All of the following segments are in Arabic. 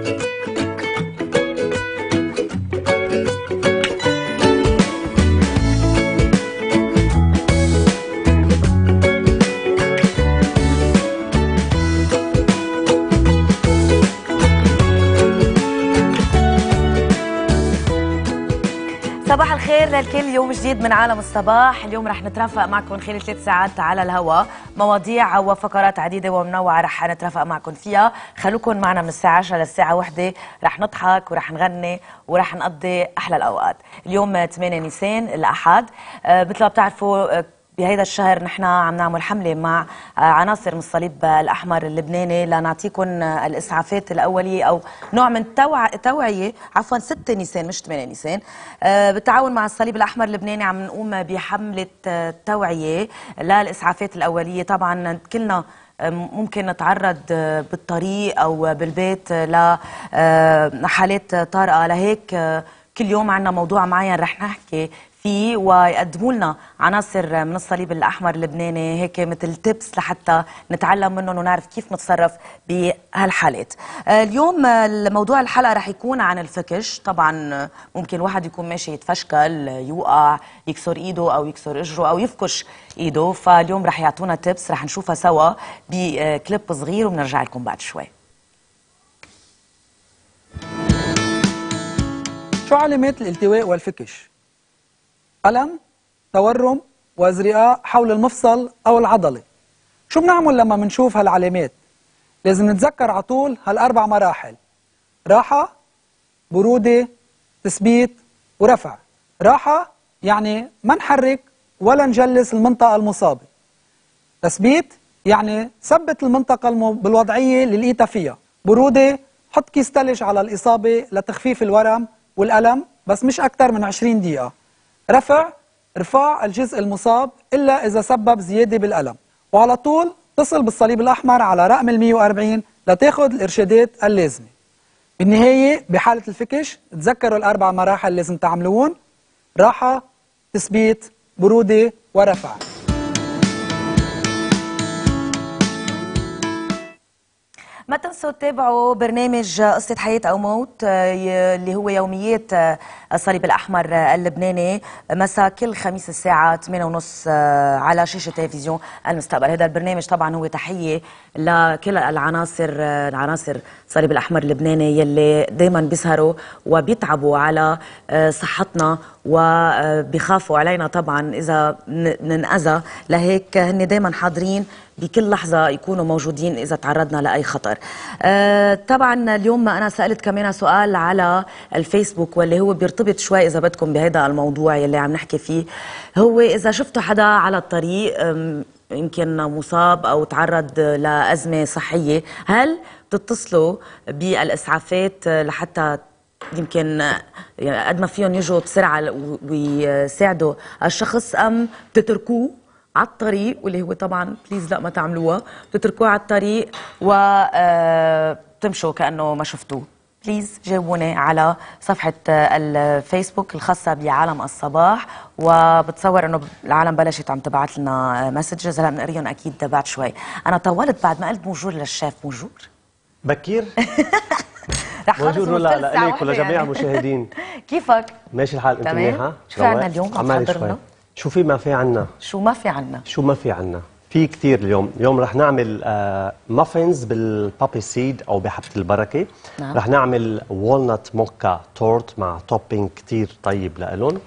Thank you. يوم جديد من عالم الصباح اليوم رح نترافق معكم خلال ثلاث ساعات على الهواء مواضيع وفقرات عديدة ومنوعة رح نترافق معكم فيها خلوكم معنا من الساعة 10 للساعة 1 رح نضحك ورح نغني ورح نقضي أحلى الأوقات اليوم 8 نيسان الأحد آه، مثل ما بتعرفوا آه، بهيدا الشهر نحن عم نعمل حملة مع آه، عناصر من الصليب الأحمر اللبناني لنعطيكم آه، الإسعافات الأولية أو نوع من توع... توعية عفوا 6 نيسان مش 8 نيسان آه، بالتعاون مع الصليب الأحمر اللبناني عم نقوم بحملة توعية للإسعافات الأولية طبعا كلنا ممكن نتعرض بالطريق أو بالبيت لحالات طارئة لهيك كل يوم عندنا موضوع معين رح نحكي فيه ويقدموا لنا عناصر من الصليب الاحمر اللبناني هيك مثل تيبس لحتى نتعلم منهم ونعرف كيف نتصرف بهالحالات. آه، اليوم الموضوع الحلقه رح يكون عن الفكش، طبعا ممكن الواحد يكون ماشي يتفشكل، يوقع، يكسر ايده او يكسر اجره او يفكش ايده، فاليوم رح يعطونا تيبس رح نشوفها سوا بكليب صغير وبنرجع لكم بعد شوي. شو علامات الالتواء والفكش؟ ألم تورم وأزرقاء حول المفصل أو العضلة شو بنعمل لما بنشوف هالعلامات لازم نتذكر على طول هالأربع مراحل راحة برودة تثبيت ورفع راحة يعني ما نحرك ولا نجلس المنطقة المصابة تثبيت يعني ثبت المنطقة بالوضعية اللي لقيتها فيها برودة حط كيس تلج على الإصابة لتخفيف الورم والألم بس مش أكثر من 20 دقيقة رفع رفاع الجزء المصاب إلا إذا سبب زيادة بالألم وعلى طول اتصل بالصليب الأحمر على رقم ال 140 لتاخد الإرشادات اللازمة بالنهاية بحالة الفكش تذكروا الأربع مراحل لازم تعملون راحة تثبيت برودة ورفع ما تنسوا تتابعوا برنامج قصة حياة أو موت آه، اللي هو يوميات آه، الصليب الأحمر آه، اللبناني مساء كل خميس الساعة 8:30 على شاشة تلفزيون المستقبل هذا البرنامج طبعا هو تحية لكل العناصر العناصر الصليب الأحمر اللبناني يلي دايما بيسهروا وبيتعبوا على صحتنا وبخافوا علينا طبعا اذا ننأذى لهيك هن دائما حاضرين بكل لحظه يكونوا موجودين اذا تعرضنا لاي خطر. أه طبعا اليوم انا سالت كمان سؤال على الفيسبوك واللي هو بيرتبط شوي اذا بدكم بهذا الموضوع يلي عم نحكي فيه هو اذا شفتوا حدا على الطريق يمكن مصاب او تعرض لازمه صحيه، هل بتتصلوا بالاسعافات لحتى يمكن يعني قد ما فيهم يجوا بسرعه ويساعدوا الشخص ام تتركوه على الطريق واللي هو طبعا بليز لا ما تعملوها بتتركوه على الطريق وبتمشوا آه، كانه ما شفتوه بليز جاوبوني على صفحة آه، الفيسبوك الخاصة بعالم الصباح وبتصور انه العالم بلشت عم تبعث لنا مسجز آه، هلا بنقريهم اكيد بعد شوي، انا طولت بعد ما قلت بونجور للشيف بونجور بكير رح موجود ولا لا ليك ولا ولجميع المشاهدين كيفك؟ ماشي الحال انت منيحه؟ شو في عنا اليوم؟ عمالي شو في ما في عنا؟ شو ما في عنا؟ شو ما في عنا؟ في كثير اليوم، اليوم رح نعمل آه بالبابي سيد او بحبة البركة، نعم. رح نعمل والنت موكا تورت مع توبينج كثير طيب لإلهم،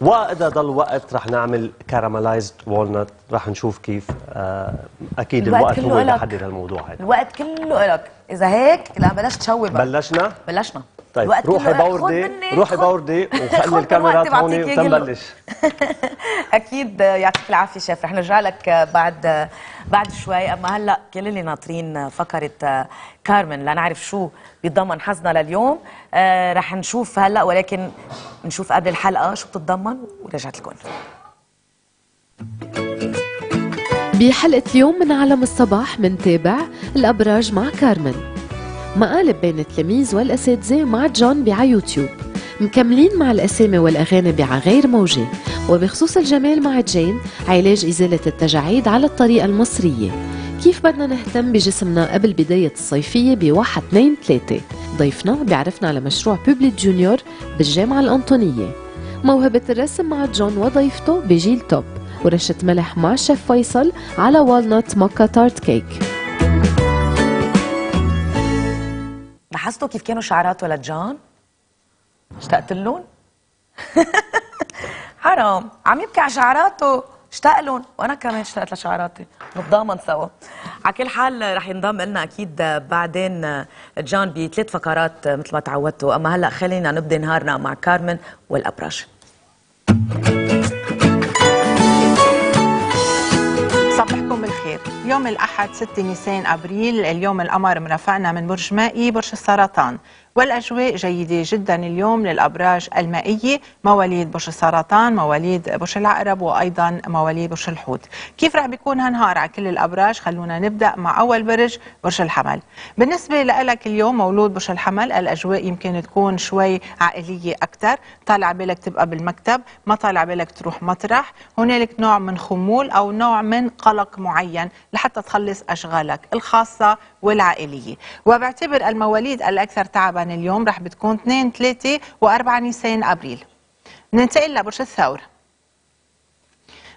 وإذا ضل وقت رح نعمل كاراملايزد وولنت رح نشوف كيف آه، أكيد الوقت, الوقت هو اللي حدد هالموضوع هذا الوقت كله لك إذا هيك لا بلاش تشوي بلشنا بلشنا طيب روحي بوردي روحي بوردي وخلي الكاميرا هون وتنبلش اكيد يعطيك العافيه شيف رح نرجع لك بعد بعد شوي اما هلا كل اللي ناطرين فقره آه، كارمن لنعرف شو بيتضمن حظنا لليوم آه، رح نشوف هلا ولكن نشوف قبل الحلقه شو بتتضمن ورجعت لكم بحلقه اليوم من عالم الصباح منتابع الابراج مع كارمن مقالب بين التلاميذ والأساتذة مع جون بع يوتيوب مكملين مع الأسامي والأغاني بع غير موجة وبخصوص الجمال مع جين علاج إزالة التجاعيد على الطريقة المصرية كيف بدنا نهتم بجسمنا قبل بداية الصيفية بواحد اثنين ثلاثة ضيفنا بيعرفنا على مشروع بوبليت جونيور بالجامعة الأنطونية موهبة الرسم مع جون وضيفته بجيل توب ورشة ملح مع الشيف فيصل على والنوت موكا تارت كيك لاحظتوا كيف كانوا شعرات ولد جان؟ اشتقت لهم؟ حرام عم يبكي على شعراته اشتاق لهم وانا كمان اشتقت لشعراتي نتضامن سوا على كل حال رح ينضم لنا اكيد بعدين جان بثلاث فقرات مثل ما تعودتوا اما هلا خلينا نبدا نهارنا مع كارمن والابراج يوم الأحد 6 نيسان أبريل اليوم القمر مرافقنا من برج مائي برج السرطان والأجواء جيدة جدا اليوم للأبراج المائية مواليد برج السرطان مواليد برج العقرب وأيضا مواليد برج الحوت كيف رح بيكون هالنهار على كل الأبراج خلونا نبدأ مع أول برج برج الحمل بالنسبة لك اليوم مولود برج الحمل الأجواء يمكن تكون شوي عائلية أكثر طالع بالك تبقى بالمكتب ما طالع بالك تروح مطرح هنالك نوع من خمول أو نوع من قلق معين لحتى تخلص أشغالك الخاصة والعائلية وبعتبر المواليد الأكثر تعبا طبعا اليوم راح بتكون 2 3 و4 نيسان ابريل ننتقل لبرج الثور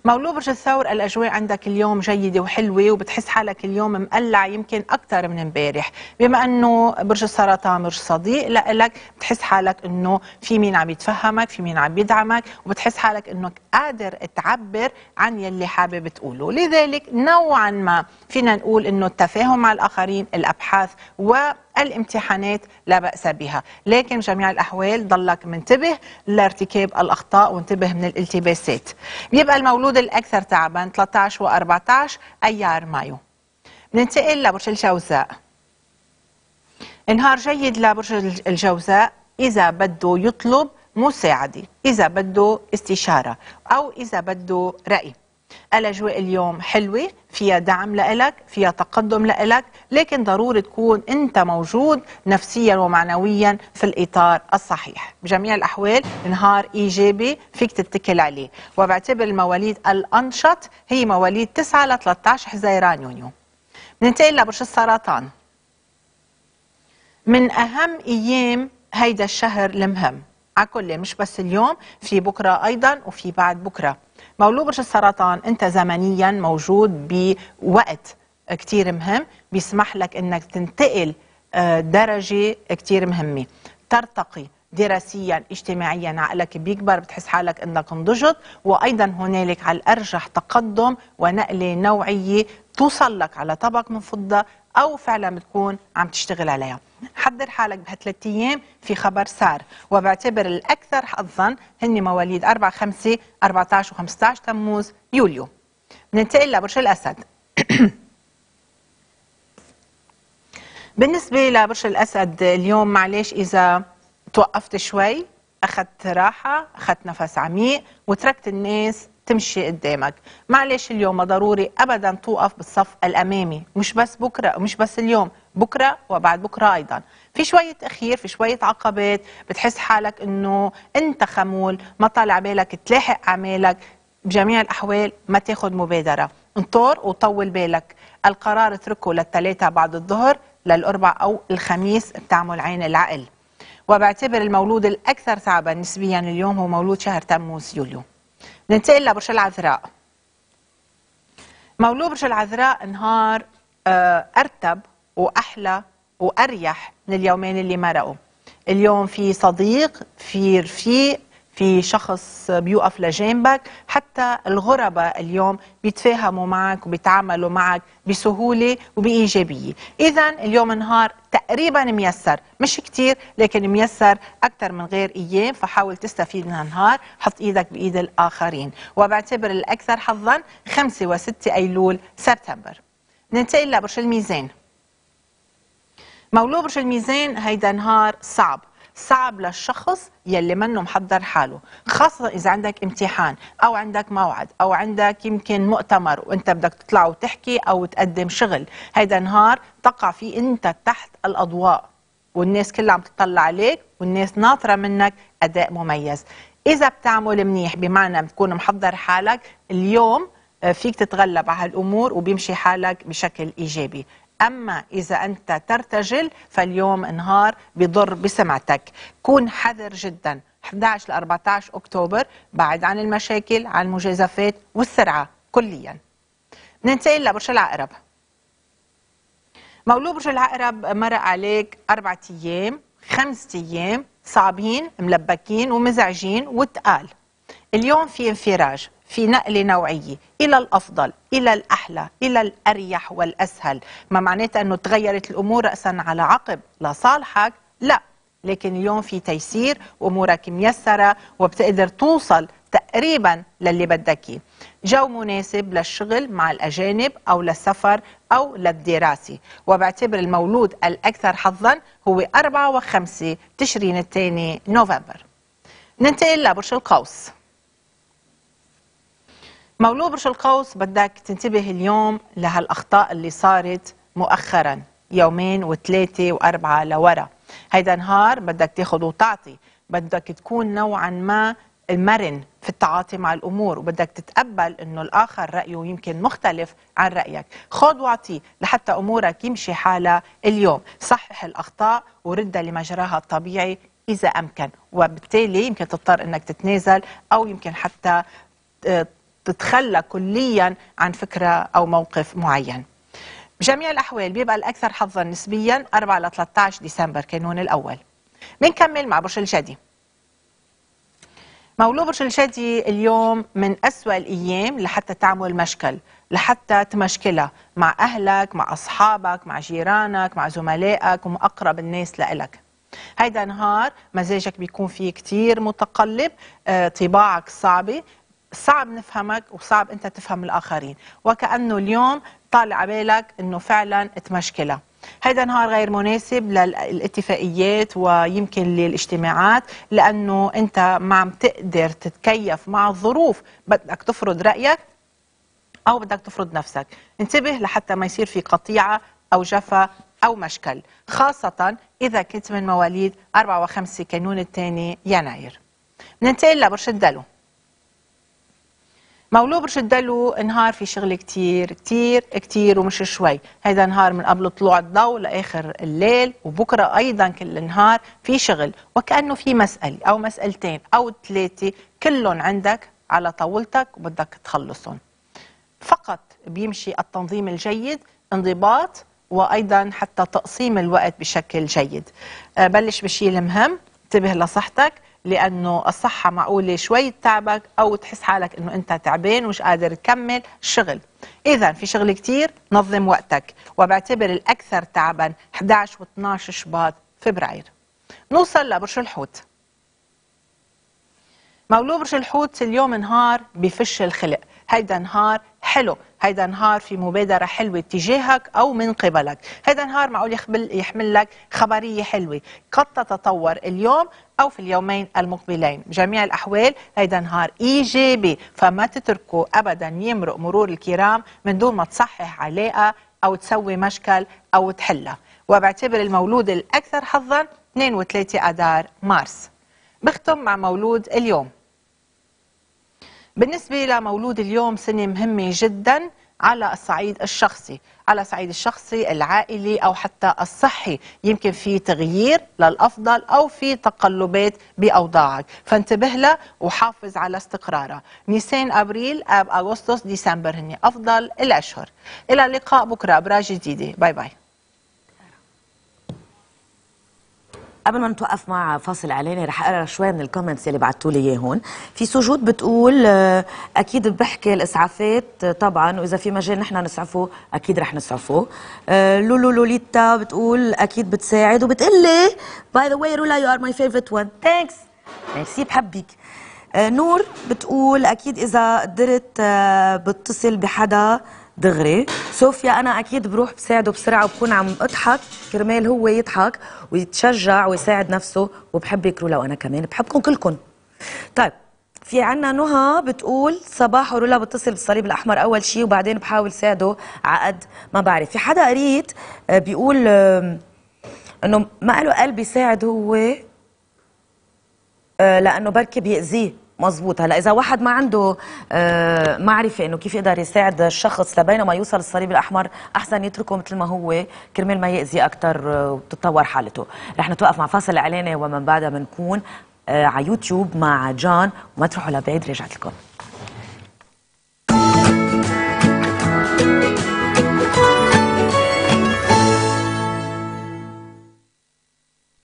مولود برج الثور الاجواء عندك اليوم جيده وحلوه وبتحس حالك اليوم مقلع يمكن اكثر من امبارح بما انه برج السرطان برج صديق لك بتحس حالك انه في مين عم يتفهمك في مين عم يدعمك وبتحس حالك انك قادر تعبر عن يلي حابب تقوله لذلك نوعا ما فينا نقول انه التفاهم مع الاخرين الابحاث و الامتحانات لا بأس بها لكن جميع الأحوال ضلك منتبه لارتكاب الأخطاء وانتبه من الالتباسات بيبقى المولود الأكثر تعبا 13 و14 أيار مايو بننتقل لبرج الجوزاء انهار جيد لبرج الجوزاء إذا بده يطلب مساعدة إذا بده استشارة أو إذا بده رأي الاجواء اليوم حلوه فيها دعم لإلك فيها تقدم لإلك لكن ضروري تكون انت موجود نفسيا ومعنويا في الاطار الصحيح بجميع الاحوال نهار ايجابي فيك تتكل عليه وبعتبر المواليد الانشط هي مواليد 9 ل 13 حزيران يونيو ننتقل لبرج السرطان من اهم ايام هيدا الشهر المهم على كل مش بس اليوم في بكره ايضا وفي بعد بكره مولود برج السرطان انت زمنيا موجود بوقت كتير مهم بيسمح لك انك تنتقل آه، درجة كتير مهمة ترتقي دراسيا اجتماعيا عقلك بيكبر بتحس حالك انك انضجت وايضا هنالك على الارجح تقدم ونقله نوعيه توصل لك على طبق من فضه او فعلا بتكون عم تشتغل عليها حضر حالك بهالثلاث ايام في خبر صار وبعتبر الاكثر حظا هن مواليد 4 5 14 و15 تموز يوليو بننتقل لبرج الاسد بالنسبه لبرج الاسد اليوم معلش اذا توقفت شوي اخذت راحه اخذت نفس عميق وتركت الناس تمشي قدامك معلش اليوم ضروري ابدا توقف بالصف الامامي مش بس بكره مش بس اليوم بكره وبعد بكره ايضا في شويه تاخير في شويه عقبات بتحس حالك انه انت خمول ما طالع بالك تلاحق اعمالك بجميع الاحوال ما تاخذ مبادره انطر وطول بالك القرار اتركه للثلاثه بعد الظهر للاربع او الخميس بتعمل عين العقل وبعتبر المولود الاكثر تعبا نسبيا اليوم هو مولود شهر تموز يوليو ننتقل لبرج العذراء مولود برج العذراء نهار آه، ارتب واحلى واريح من اليومين اللي مرقوا اليوم في صديق في رفيق في شخص بيوقف لجانبك حتى الغرباء اليوم بيتفاهموا معك وبيتعاملوا معك بسهولة وبإيجابية إذا اليوم نهار تقريبا ميسر مش كتير لكن ميسر أكثر من غير أيام فحاول تستفيد من هالنهار حط إيدك بإيد الآخرين وبعتبر الأكثر حظا 5 و6 أيلول سبتمبر ننتقل لبرج الميزان مولو برج الميزان هيدا نهار صعب صعب للشخص يلي منه محضر حاله خاصة إذا عندك امتحان أو عندك موعد أو عندك يمكن مؤتمر وأنت بدك تطلع وتحكي أو تقدم شغل هيدا نهار تقع فيه أنت تحت الأضواء والناس كلها عم تطلع عليك والناس ناطرة منك أداء مميز إذا بتعمل منيح بمعنى بتكون محضر حالك اليوم آه، فيك تتغلب على هالأمور وبيمشي حالك بشكل إيجابي أما إذا أنت ترتجل فاليوم نهار بضر بسمعتك كون حذر جدا 11 ل 14 أكتوبر بعد عن المشاكل عن المجازفات والسرعة كليا ننتقل لبرج العقرب مولود برج العقرب مرق عليك أربعة أيام خمسة أيام صعبين ملبكين ومزعجين وتقال اليوم في انفراج في نقل نوعية إلى الأفضل إلى الأحلى إلى الأريح والأسهل ما معناتها أنه تغيرت الأمور رأسا على عقب لصالحك لا لكن اليوم في تيسير وأمورك ميسرة وبتقدر توصل تقريبا للي بدك اياه جو مناسب للشغل مع الأجانب أو للسفر أو للدراسة وبعتبر المولود الأكثر حظا هو 4 و5 تشرين الثاني نوفمبر ننتقل لبرج القوس مولود برج القوس بدك تنتبه اليوم لهالاخطاء اللي صارت مؤخرا يومين وثلاثه واربعه لورا هيدا نهار بدك تاخذ وتعطي بدك تكون نوعا ما المرن في التعاطي مع الامور وبدك تتقبل انه الاخر رايه يمكن مختلف عن رايك خذ واعطي لحتى امورك يمشي حالها اليوم صحح الاخطاء وردها لمجراها الطبيعي اذا امكن وبالتالي يمكن تضطر انك تتنازل او يمكن حتى تتخلى كليا عن فكرة أو موقف معين بجميع الأحوال بيبقى الأكثر حظا نسبيا 4 ل 13 ديسمبر كانون الأول بنكمل مع برج الجدي مولود برج الجدي اليوم من أسوأ الأيام لحتى تعمل مشكل لحتى تمشكلها مع أهلك مع أصحابك مع جيرانك مع زملائك ومقرب الناس لإلك هيدا نهار مزاجك بيكون فيه كتير متقلب آه، طباعك صعبة صعب نفهمك وصعب انت تفهم الاخرين وكانه اليوم طالع عبالك انه فعلا تمشكله هيدا نهار غير مناسب للاتفاقيات ويمكن للاجتماعات لانه انت ما عم تقدر تتكيف مع الظروف بدك تفرض رايك او بدك تفرض نفسك انتبه لحتى ما يصير في قطيعه او جفا او مشكل خاصه اذا كنت من مواليد 4 و5 كانون الثاني يناير ننتقل لبرج الدلو مولو برج الدلو نهار في شغل كتير كتير كتير ومش شوي هذا نهار من قبل طلوع الضوء لآخر الليل وبكرة أيضا كل نهار في شغل وكأنه في مسألة أو مسألتين أو ثلاثة كلهم عندك على طاولتك وبدك تخلصهم فقط بيمشي التنظيم الجيد انضباط وأيضا حتى تقسيم الوقت بشكل جيد آه، بلش بالشيء المهم انتبه لصحتك لانه الصحه معقوله شوي تعبك او تحس حالك انه انت تعبان ومش قادر تكمل شغل اذا في شغل كثير نظم وقتك وبعتبر الاكثر تعبا 11 و12 شباط فبراير نوصل لبرج الحوت مولود برج الحوت اليوم نهار بفش الخلق هيدا نهار حلو هيدا نهار في مبادرة حلوة تجاهك أو من قبلك هيدا نهار معقول يحمل لك خبرية حلوة قد تتطور اليوم أو في اليومين المقبلين جميع الأحوال هيدا نهار إيجابي فما تتركوا أبدا يمرق مرور الكرام من دون ما تصحح علاقة أو تسوي مشكل أو تحلها وبعتبر المولود الأكثر حظا 2 و3 أدار مارس بختم مع مولود اليوم بالنسبة لمولود اليوم سنة مهمة جدا على الصعيد الشخصي على الصعيد الشخصي العائلي أو حتى الصحي يمكن في تغيير للأفضل أو في تقلبات بأوضاعك فانتبه له وحافظ على استقراره نيسان أبريل أب أغسطس ديسمبر هني أفضل الأشهر إلى اللقاء بكرة أبراج جديدة باي باي قبل ما نتوقف مع فاصل اعلاني رح اقرا شوي من الكومنتس اللي بعتوا لي هون في سجود بتقول آه، اكيد بحكي الاسعافات آه، طبعا واذا في مجال نحن نسعفه اكيد رح نسعفه آه، لولو لوليتا بتقول اكيد بتساعد وبتقول لي باي ذا واي رولا يو ار ماي فيفرت وان ثانكس ميرسي بحبك نور بتقول اكيد اذا قدرت بتصل بحدا دغري صوفيا انا اكيد بروح بساعده بسرعه وبكون عم اضحك كرمال هو يضحك ويتشجع ويساعد نفسه وبحب يكرولا وانا كمان بحبكم كلكم طيب في عنا نهى بتقول صباح رولا بتصل بالصليب الاحمر اول شيء وبعدين بحاول ساعده عقد ما بعرف في حدا قريت آه، بيقول آه، انه ما له قلب يساعد هو آه، لانه بركي بيأذيه مظبوط هلا اذا واحد ما عنده آه، معرفه انه كيف يقدر يساعد الشخص لبين ما يوصل الصليب الاحمر احسن يتركه مثل ما هو كرمال ما ياذي اكثر آه، وتتطور حالته رح نتوقف مع فاصل اعلاني ومن بعدها بنكون آه، على يوتيوب مع جان وما تروحوا لبعيد رجعت لكم